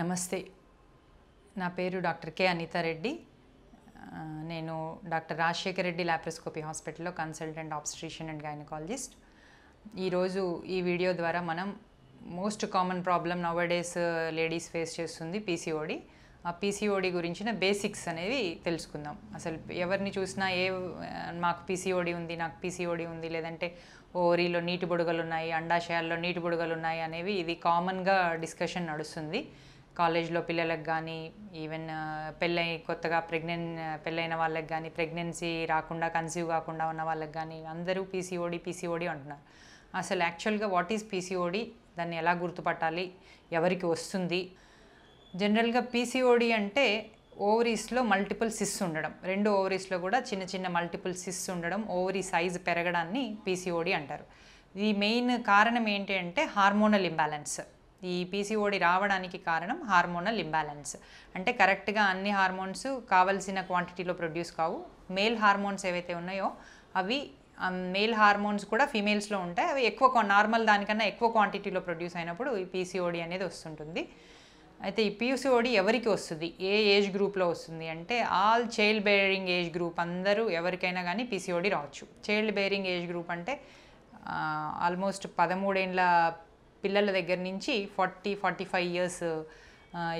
నమస్తే నా పేరు డాక్టర్ కె అనితారెడ్డి నేను డాక్టర్ రాజశేఖర రెడ్డి ల్యాప్రోస్కోపీ హాస్పిటల్లో కన్సల్టెంట్ ఆబ్స్ట్రిషన్ అండ్ గైనకాలజిస్ట్ ఈరోజు ఈ వీడియో ద్వారా మనం most common problem days ladies face చేస్తుంది పీసీఓడి ఆ పీసీఓడి గురించిన బేసిక్స్ అనేవి తెలుసుకుందాం అసలు ఎవరిని చూసినా ఏ మాకు పీసీఓడి ఉంది నాకు పీసీఓడి ఉంది లేదంటే ఓరీలో నీటి బుడగలు ఉన్నాయి అండాశయాల్లో నీటి బుడగలు ఉన్నాయి అనేవి ఇది కామన్గా డిస్కషన్ నడుస్తుంది కాలేజ్లో పిల్లలకు కానీ ఈవెన్ పెళ్ళై కొత్తగా ప్రెగ్నెంట్ పెళ్ళైన వాళ్ళకి కానీ ప్రెగ్నెన్సీ రాకుండా కన్సీవ్ కాకుండా ఉన్న వాళ్ళకి కానీ అందరూ పీసీఓడి పీసీఓడి అంటున్నారు అసలు యాక్చువల్గా వాట్ ఈజ్ పీసీఓడి దాన్ని ఎలా గుర్తుపట్టాలి ఎవరికి వస్తుంది జనరల్గా పీసీఓడి అంటే ఓవరీస్లో మల్టిపుల్ సిస్ ఉండడం రెండు ఓవరీస్లో కూడా చిన్న చిన్న మల్టిపుల్ సిస్ ఉండడం ఓవరీ సైజ్ పెరగడాన్ని పీసీఓడి అంటారు ఈ మెయిన్ కారణం ఏంటి అంటే హార్మోనల్ ఇంబ్యాలెన్స్ ఈ పీసీఓడి రావడానికి కారణం హార్మోనల్ ఇంబ్యాలెన్స్ అంటే కరెక్ట్గా అన్ని హార్మోన్స్ కావలసిన క్వాంటిటీలో ప్రొడ్యూస్ కావు మేల్ హార్మోన్స్ ఏవైతే ఉన్నాయో అవి మేల్ హార్మోన్స్ కూడా ఫీమేల్స్లో ఉంటాయి అవి ఎక్కువ నార్మల్ దానికన్నా ఎక్కువ క్వాంటిటీలో ప్రొడ్యూస్ అయినప్పుడు ఈ పీసీఓడి అనేది వస్తుంటుంది అయితే ఈ పీసీఓడి ఎవరికి వస్తుంది ఏ ఏజ్ గ్రూప్లో వస్తుంది అంటే all child bearing age group అందరూ ఎవరికైనా కానీ పీసీఓడి రావచ్చు చైల్డ్ బేరింగ్ ఏజ్ గ్రూప్ అంటే ఆల్మోస్ట్ పదమూడేండ్ల పిల్లల దగ్గర నుంచి ఫార్టీ ఫార్టీ ఫైవ్ ఇయర్స్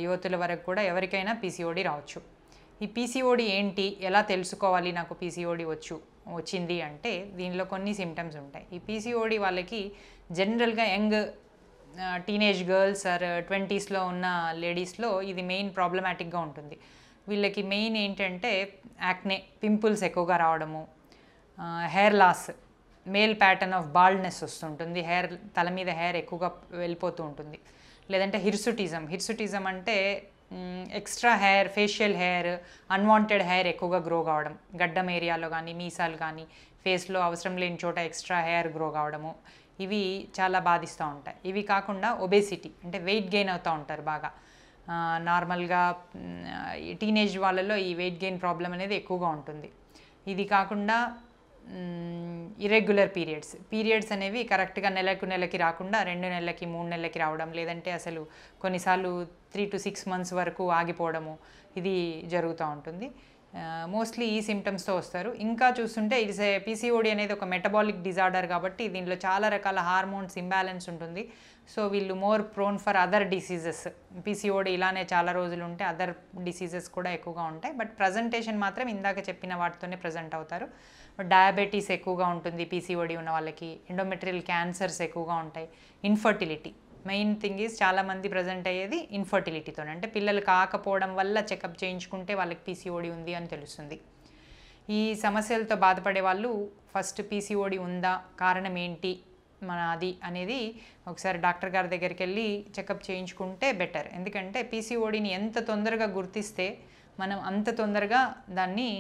యువతుల వరకు కూడా ఎవరికైనా పీసీఓడి రావచ్చు ఈ పీసీఓడి ఏంటి ఎలా తెలుసుకోవాలి నాకు పీసీఓడి వచ్చు వచ్చింది అంటే దీనిలో కొన్ని సిమ్టమ్స్ ఉంటాయి ఈ పీసీఓడి వాళ్ళకి జనరల్గా యంగ్ టీనేజ్ గర్ల్స్ ఆర్ ట్వంటీస్లో ఉన్న లేడీస్లో ఇది మెయిన్ ప్రాబ్లమాటిక్గా ఉంటుంది వీళ్ళకి మెయిన్ ఏంటంటే యాక్నే పింపుల్స్ ఎక్కువగా రావడము hair loss male pattern of baldness వస్తుంటుంది హెయిర్ తల మీద హెయిర్ ఎక్కువగా వెళ్ళిపోతూ ఉంటుంది లేదంటే హిర్సుటిజం హిర్సుటిజం అంటే extra hair facial hair unwanted hair ఎక్కువగా గ్రో కావడం గడ్డం ఏరియాలో కానీ మీసాలు కానీ ఫేస్లో అవసరం లేని చోట ఎక్స్ట్రా హెయిర్ గ్రో కావడము ఇవి చాలా బాధిస్తూ ఉంటాయి ఇవి కాకుండా ఒబేసిటీ అంటే వెయిట్ గెయిన్ అవుతూ ఉంటారు బాగా నార్మల్గా టీనేజ్ వాళ్ళలో ఈ వెయిట్ గెయిన్ ప్రాబ్లం అనేది ఎక్కువగా ఉంటుంది ఇది కాకుండా ఇరెగ్యులర్ పీరియడ్స్ పీరియడ్స్ అనేవి కరెక్ట్గా నెలకు నెలకి రాకుండా రెండు నెలలకి మూడు నెలలకి రావడం లేదంటే అసలు కొన్నిసార్లు త్రీ టు సిక్స్ మంత్స్ వరకు ఆగిపోవడము ఇది జరుగుతూ ఉంటుంది మోస్ట్లీ ఈ సిమ్టమ్స్తో వస్తారు ఇంకా చూస్తుంటే ఇట్స్ పీసీఓడి అనేది ఒక మెటబాలిక్ డిజార్డర్ కాబట్టి దీనిలో చాలా రకాల హార్మోన్స్ ఇంబ్యాలెన్స్ ఉంటుంది సో వీళ్ళు more prone for other diseases PCOD ఇలానే చాలా రోజులు ఉంటే అదర్ డిసీజెస్ కూడా ఎక్కువగా ఉంటాయి బట్ ప్రజెంటేషన్ మాత్రం ఇందాక చెప్పిన వాటితోనే ప్రజెంట్ అవుతారు డయాబెటీస్ ఎక్కువగా ఉంటుంది పీసీఓడి ఉన్న వాళ్ళకి ఎండోమెట్రియల్ క్యాన్సర్స్ ఎక్కువగా ఉంటాయి ఇన్ఫర్టిలిటీ మెయిన్ థింగ్ ఈజ్ చాలామంది ప్రజెంట్ అయ్యేది ఇన్ఫర్టిలిటీతో అంటే పిల్లలు కాకపోవడం వల్ల చెకప్ చేయించుకుంటే వాళ్ళకి పీసీఓడి ఉంది అని తెలుస్తుంది ఈ సమస్యలతో బాధపడే వాళ్ళు ఫస్ట్ పీసీఓడి ఉందా కారణం ఏంటి మన అది అనేది ఒకసారి డాక్టర్ గారి దగ్గరికి వెళ్ళి చెకప్ చేయించుకుంటే బెటర్ ఎందుకంటే పీసీఓడిని ఎంత తొందరగా గుర్తిస్తే మనం అంత తొందరగా దాన్ని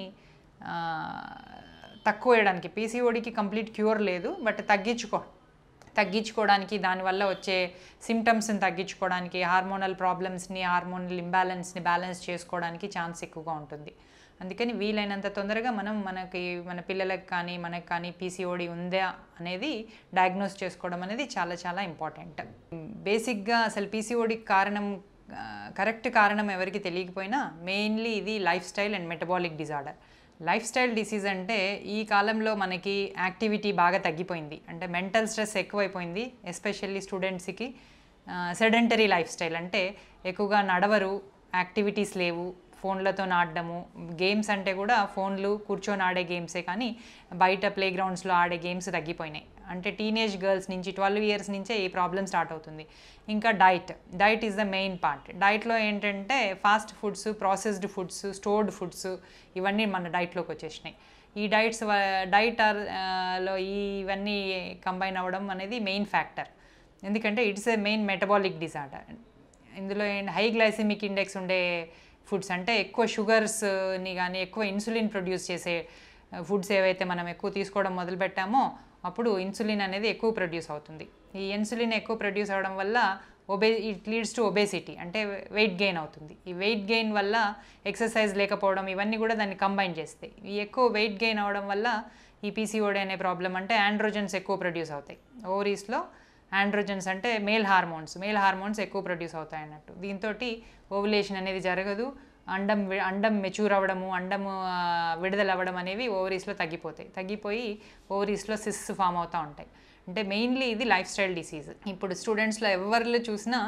తక్కువ వేయడానికి పీసీఓడికి కంప్లీట్ క్యూర్ లేదు బట్ తగ్గించుకో తగ్గించుకోవడానికి దానివల్ల వచ్చే సిమ్టమ్స్ని తగ్గించుకోవడానికి హార్మోనల్ ప్రాబ్లమ్స్ని హార్మోనల్ ఇంబ్యాలెన్స్ని బ్యాలెన్స్ చేసుకోవడానికి ఛాన్స్ ఎక్కువగా ఉంటుంది అందుకని వీలైనంత తొందరగా మనం మనకి మన పిల్లలకు కానీ మనకు కానీ పీసీఓడి ఉందా అనేది డయాగ్నోస్ చేసుకోవడం అనేది చాలా చాలా ఇంపార్టెంట్ బేసిక్గా అసలు పీసీఓడికి కారణం కరెక్ట్ కారణం ఎవరికి తెలియకపోయినా మెయిన్లీ ఇది lifestyle and metabolic disorder lifestyle disease అంటే ఈ కాలంలో మనకి యాక్టివిటీ బాగా తగ్గిపోయింది అంటే మెంటల్ స్ట్రెస్ ఎక్కువైపోయింది ఎస్పెషల్లీ స్టూడెంట్స్కి సెడెంటరీ లైఫ్ స్టైల్ అంటే ఎక్కువగా నడవరు యాక్టివిటీస్ లేవు ఫోన్లతో ఆడడము గేమ్స్ అంటే కూడా ఫోన్లు కూర్చొని ఆడే గేమ్సే కానీ బయట ప్లే గ్రౌండ్స్లో ఆడే గేమ్స్ తగ్గిపోయినాయి అంటే టీనేజ్ గర్ల్స్ నుంచి ట్వెల్వ్ ఇయర్స్ నుంచే ఈ ప్రాబ్లం స్టార్ట్ అవుతుంది ఇంకా diet diet is the main part డైట్లో ఏంటంటే fast foods processed foods stored foods ఇవన్నీ మన డైట్లోకి వచ్చేసినాయి ఈ డైట్స్ డైట్ ఆర్ లో ఇవన్నీ కంబైన్ అవ్వడం అనేది మెయిన్ ఫ్యాక్టర్ ఎందుకంటే it's a main metabolic disorder ఇందులో హై గ్లైసిమిక్ ఇండెక్స్ ఉండే ఫుడ్స్ అంటే ఎక్కువ షుగర్స్ని కానీ ఎక్కువ ఇన్సులిన్ ప్రొడ్యూస్ చేసే ఫుడ్స్ ఏవైతే మనం ఎక్కువ తీసుకోవడం మొదలుపెట్టామో అప్పుడు ఇన్సులిన్ అనేది ఎక్కువ ప్రొడ్యూస్ అవుతుంది ఈ ఇన్సులిన్ ఎక్కువ ప్రొడ్యూస్ అవడం వల్ల ఒబే ఇట్ లీడ్స్ టు ఒబేసిటీ అంటే వెయిట్ గెయిన్ అవుతుంది ఈ వెయిట్ గెయిన్ వల్ల ఎక్సర్సైజ్ లేకపోవడం ఇవన్నీ కూడా దాన్ని కంబైన్ చేస్తాయి ఈ ఎక్కువ వెయిట్ గెయిన్ అవడం వల్ల ఈ పీసీఓడి అనే ప్రాబ్లం అంటే ఆండ్రోజన్స్ ఎక్కువ ప్రొడ్యూస్ అవుతాయి ఓవరీస్లో ఆండ్రోజన్స్ అంటే మేల్ హార్మోన్స్ మేల్ హార్మోన్స్ ఎక్కువ ప్రొడ్యూస్ అవుతాయి అన్నట్టు దీంతో ఓవులేషన్ అనేది జరగదు అండం అండం మెచ్యూర్ అవ్వడము అండం విడుదల అవ్వడం అనేవి ఓవరీస్లో తగ్గిపోతాయి తగ్గిపోయి ఓవరీస్లో సిస్ ఫామ్ అవుతూ ఉంటాయి అంటే మెయిన్లీ ఇది లైఫ్ స్టైల్ డిసీజ్ ఇప్పుడు స్టూడెంట్స్లో ఎవరిలో చూసినా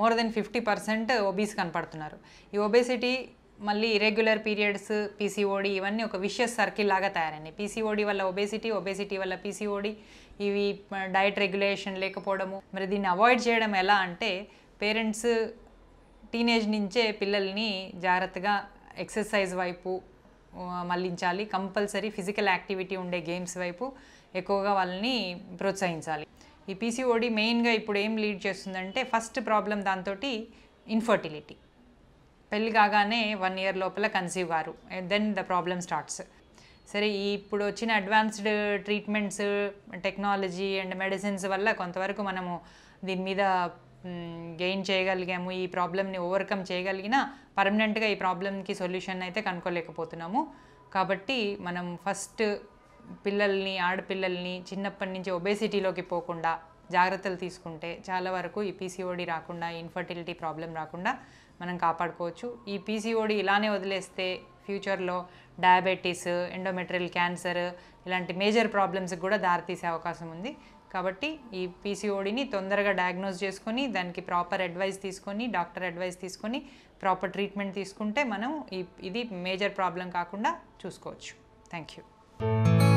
more than fifty percent obese కనపడుతున్నారు ఈ ఒబేసిటీ మళ్ళీ ఇరెగ్యులర్ పీరియడ్స్ పీసీఓడి ఇవన్నీ ఒక విషయస్ సర్కిల్ లాగా తయారైనాయి పీసీఓడి వల్ల ఒబేసిటీ ఒబేసిటీ వల్ల పీసీఓడి ఇవి డైట్ రెగ్యులేషన్ లేకపోవడము మరి దీన్ని అవాయిడ్ చేయడం ఎలా అంటే పేరెంట్స్ టీనేజ్ నుంచే పిల్లల్ని జాగ్రత్తగా ఎక్సర్సైజ్ వైపు మళ్ళించాలి కంపల్సరీ ఫిజికల్ యాక్టివిటీ ఉండే గేమ్స్ వైపు ఎక్కువగా వాళ్ళని ప్రోత్సహించాలి ఈ పీసీఓడి మెయిన్గా ఇప్పుడు ఏం లీడ్ చేస్తుందంటే ఫస్ట్ ప్రాబ్లం దాంతో ఇన్ఫర్టిలిటీ పెళ్ళి కాగానే వన్ ఇయర్ లోపల కన్సీవ్ గారు దెన్ ద ప్రాబ్లమ్ స్టార్ట్స్ సరే ఇప్పుడు వచ్చిన advanced treatments technology and medicines వల్ల కొంతవరకు మనము దీని మీద గెయిన్ చేయగలిగాము ఈ ప్రాబ్లమ్ని ఓవర్కమ్ చేయగలిగినా పర్మనెంట్గా ఈ ప్రాబ్లమ్కి సొల్యూషన్ అయితే కనుక్కోలేకపోతున్నాము కాబట్టి మనం ఫస్ట్ పిల్లల్ని ఆడపిల్లల్ని చిన్నప్పటి నుంచి ఒబేసిటీలోకి పోకుండా జాగ్రత్తలు తీసుకుంటే చాలా వరకు ఈ పీసీఓడి రాకుండా ఇన్ఫర్టిలిటీ ప్రాబ్లం రాకుండా మనం కాపాడుకోవచ్చు ఈ పీసీఓడి ఇలానే వదిలేస్తే ఫ్యూచర్లో డయాబెటీస్ ఎండోమెట్రియల్ క్యాన్సర్ ఇలాంటి మేజర్ ప్రాబ్లమ్స్కి కూడా దారితీసే అవకాశం ఉంది కాబట్టి ఈ పీసీఓడిని తొందరగా డయాగ్నోస్ చేసుకొని దానికి ప్రాపర్ అడ్వైస్ తీసుకొని డాక్టర్ అడ్వైస్ తీసుకొని ప్రాపర్ ట్రీట్మెంట్ తీసుకుంటే మనం ఈ ఇది మేజర్ ప్రాబ్లం కాకుండా చూసుకోవచ్చు థ్యాంక్ యూ